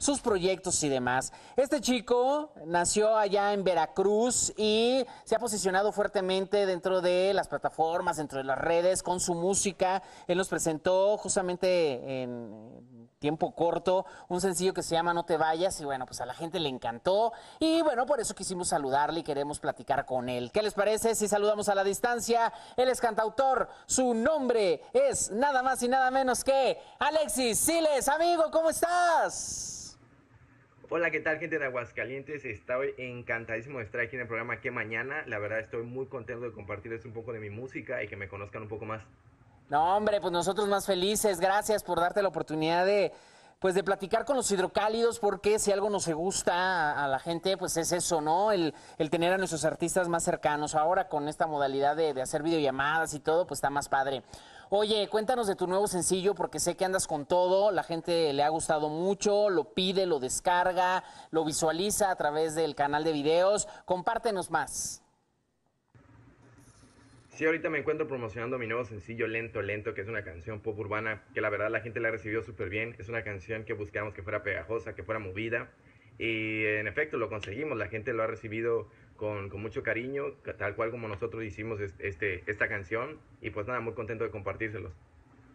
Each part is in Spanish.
sus proyectos y demás. Este chico nació allá en Veracruz y se ha posicionado fuertemente dentro de las plataformas, dentro de las redes, con su música. Él nos presentó justamente en tiempo corto un sencillo que se llama No te vayas y bueno, pues a la gente le encantó y bueno, por eso quisimos saludarle y queremos platicar con él. ¿Qué les parece si saludamos a la distancia? Él es cantautor, su nombre es nada más y nada menos que Alexis Siles. Amigo, ¿cómo estás? Hola, ¿qué tal gente de Aguascalientes? Estoy encantadísimo de estar aquí en el programa que mañana. La verdad estoy muy contento de compartirles un poco de mi música y que me conozcan un poco más. No, hombre, pues nosotros más felices. Gracias por darte la oportunidad de pues de platicar con los hidrocálidos, porque si algo no se gusta a, la gente, pues es eso, ¿no? El, tener a nuestros artistas más cercanos. Ahora con esta modalidad de, de hacer videollamadas y todo, pues está más padre. Oye, cuéntanos de tu nuevo sencillo porque sé que andas con todo, la gente le ha gustado mucho, lo pide, lo descarga, lo visualiza a través del canal de videos. Compártenos más. Sí, ahorita me encuentro promocionando mi nuevo sencillo Lento Lento, que es una canción pop urbana que la verdad la gente la recibió súper bien. Es una canción que buscamos que fuera pegajosa, que fuera movida. Y en efecto lo conseguimos, la gente lo ha recibido con, mucho cariño, tal cual como nosotros hicimos este, esta canción. Y pues nada, muy contento de compartírselos.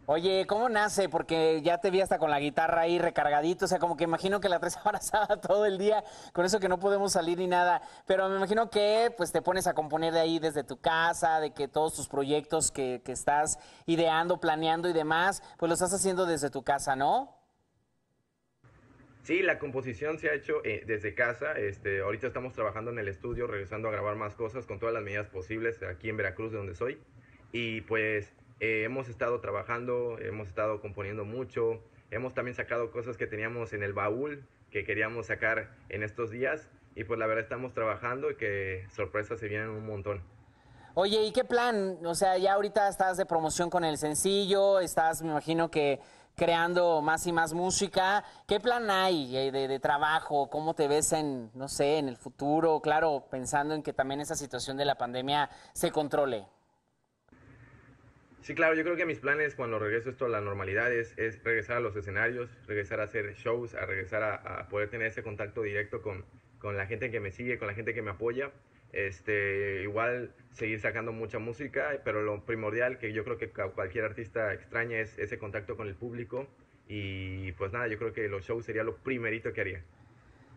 Oye, ¿cómo nace? Porque ya te vi hasta con la guitarra ahí recargadito, o sea, como que imagino que la horas abrazada todo el día, con eso que no podemos salir ni nada, pero me imagino que pues te pones a componer de ahí desde tu casa, de que todos tus proyectos que, estás ideando, planeando y demás, pues lo estás haciendo desde tu casa, ¿no? Sí, la composición se ha hecho eh, desde casa. Este, ahorita estamos trabajando en el estudio, regresando a grabar más cosas con todas las medidas posibles aquí en Veracruz, de donde soy. Y pues eh, hemos estado trabajando, hemos estado componiendo mucho, hemos también sacado cosas que teníamos en el baúl que queríamos sacar en estos días y pues la verdad estamos trabajando y que sorpresas se vienen un montón. Oye, ¿y qué plan? O sea, ya ahorita estás de promoción con el sencillo, estás, me imagino que creando más y más música. ¿Qué plan hay eh, de, de, trabajo? ¿Cómo te ves en, no sé, en el futuro? Claro, pensando en que también esa situación de la pandemia se controle. Sí, claro, yo creo que mis planes cuando regreso esto a la normalidad es, regresar a los escenarios, regresar a hacer shows, a regresar a, a poder tener ese contacto directo con, con, la gente que me sigue, con la gente que me apoya. Este, igual seguir sacando mucha música, pero lo primordial que yo creo que cualquier artista extraña es ese contacto con el público. Y pues nada, yo creo que los shows sería lo primerito que haría.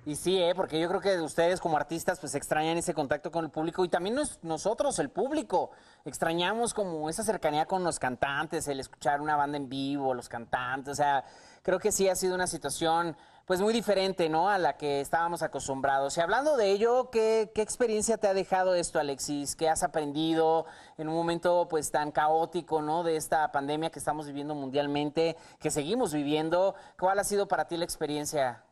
Y sí, ¿eh? porque yo creo que ustedes como artistas pues extrañan ese contacto con el público y también nosotros, el público, extrañamos como esa cercanía con los cantantes, el escuchar una banda en vivo, los cantantes, o sea, creo que sí ha sido una situación pues muy diferente, ¿no? A la que estábamos acostumbrados. Y hablando de ello, ¿qué, ¿qué, experiencia te ha dejado esto, Alexis? ¿Qué has aprendido en un momento pues tan caótico, ¿no? De esta pandemia que estamos viviendo mundialmente, que seguimos viviendo. ¿Cuál ha sido para ti la experiencia?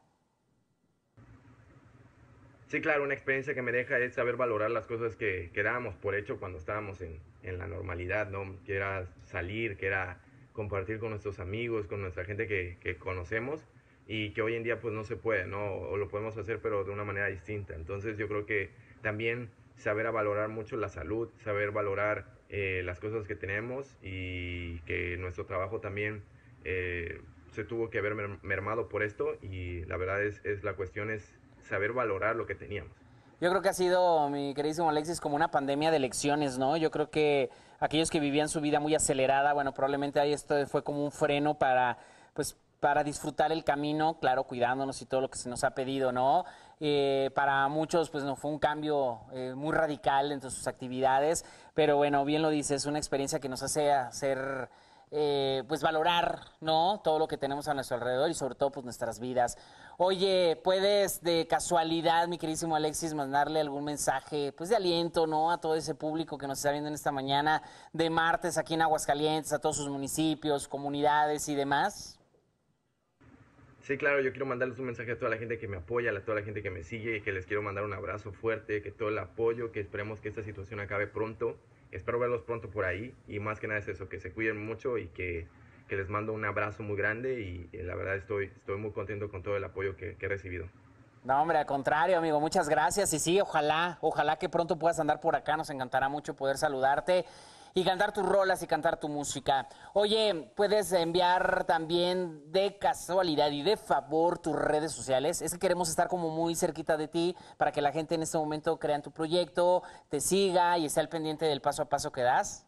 Sí, claro, una experiencia que me deja es saber valorar las cosas que, que dábamos por hecho cuando estábamos en, en, la normalidad, ¿no? Que era salir, que era compartir con nuestros amigos, con nuestra gente que, que, conocemos y que hoy en día pues no se puede, ¿no? O lo podemos hacer pero de una manera distinta. Entonces yo creo que también saber valorar mucho la salud, saber valorar eh, las cosas que tenemos y que nuestro trabajo también eh, se tuvo que haber mermado por esto y la verdad es, es la cuestión es saber valorar lo que teníamos. Yo creo que ha sido, mi queridísimo Alexis, como una pandemia de elecciones, ¿no? Yo creo que aquellos que vivían su vida muy acelerada, bueno, probablemente ahí esto fue como un freno para, pues, para disfrutar el camino, claro, cuidándonos y todo lo que se nos ha pedido, ¿no? Eh, para muchos, pues no fue un cambio eh, muy radical entre sus actividades, pero bueno, bien lo dices, es una experiencia que nos hace hacer eh, pues valorar, ¿no? Todo lo que tenemos a nuestro alrededor y sobre todo pues nuestras vidas. Oye, ¿puedes de casualidad, mi queridísimo Alexis, mandarle algún mensaje pues de aliento, ¿no? A todo ese público que nos está viendo en esta mañana de martes aquí en Aguascalientes, a todos sus municipios, comunidades y demás. Sí, claro, yo quiero mandarles un mensaje a toda la gente que me apoya, a toda la gente que me sigue, que les quiero mandar un abrazo fuerte, que todo el apoyo, que esperemos que esta situación acabe pronto espero verlos pronto por ahí y más que nada es eso, que se cuiden mucho y que, les mando un abrazo muy grande y, eh, la verdad estoy, estoy muy contento con todo el apoyo que, que he recibido. No, hombre, al contrario, amigo, muchas gracias. Y sí, ojalá, ojalá que pronto puedas andar por acá. Nos encantará mucho poder saludarte y cantar tus rolas y cantar tu música. Oye, puedes enviar también de casualidad y de favor tus redes sociales. Es que queremos estar como muy cerquita de ti para que la gente en este momento crea en tu proyecto, te siga y esté al pendiente del paso a paso que das.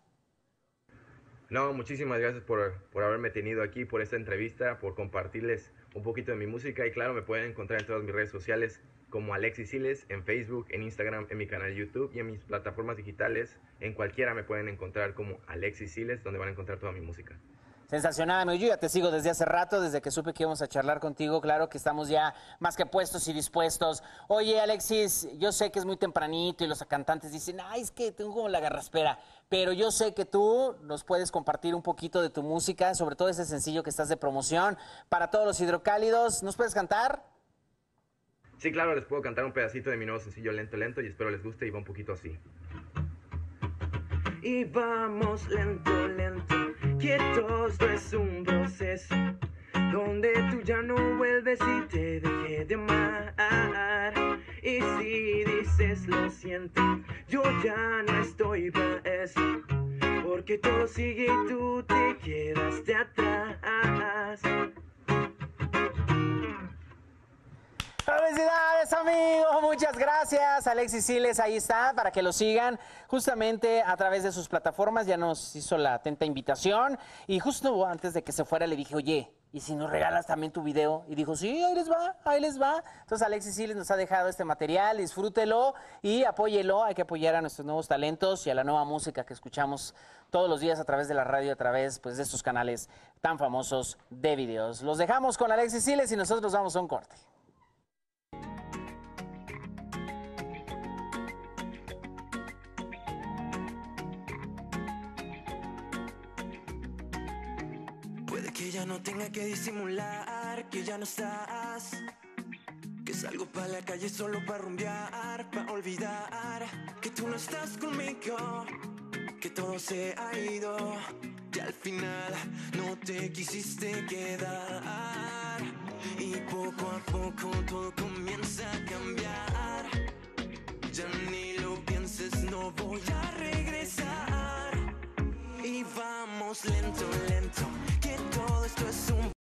No, muchísimas gracias por, por haberme tenido aquí, por esta entrevista, por compartirles un poquito de mi música y claro, me pueden encontrar en todas mis redes sociales como Alexis Siles, en Facebook, en Instagram, en mi canal YouTube y en mis plataformas digitales. En cualquiera me pueden encontrar como Alexis Siles, donde van a encontrar toda mi música. Sensacional, Yo ya te sigo desde hace rato, desde que supe que íbamos a charlar contigo. Claro que estamos ya más que puestos y dispuestos. Oye, Alexis, yo sé que es muy tempranito y los cantantes dicen, ay, es que tengo como la garraspera. Pero yo sé que tú nos puedes compartir un poquito de tu música, sobre todo ese sencillo que estás de promoción. Para todos los hidrocálidos, ¿nos puedes cantar? Sí, claro, les puedo cantar un pedacito de mi nuevo sencillo Lento Lento y espero les guste y va un poquito así y vamos lento, lento, quieto todo es un proceso donde tú ya no vuelves y te dejé de amar. Y si dices lo siento, yo ya no estoy para eso, porque tú sigue y tú te quedaste atrás. Felicidades amigos, muchas gracias. Alexis Siles, ahí está, para que lo sigan justamente a través de sus plataformas. Ya nos hizo la atenta invitación y justo antes de que se fuera le dije, oye, ¿y si nos regalas también tu video? Y dijo, sí, ahí les va, ahí les va. Entonces Alexis Siles nos ha dejado este material, disfrútelo y apóyelo. Hay que apoyar a nuestros nuevos talentos y a la nueva música que escuchamos todos los días a través de la radio, a través pues, de estos canales tan famosos de videos. Los dejamos con Alexis Siles y nosotros vamos a un corte. Que ya no tenga que disimular, que ya no estás. Que salgo para la calle solo para rumbear, pa' olvidar. Que tú no estás conmigo, que todo se ha ido. Y al final no te quisiste quedar.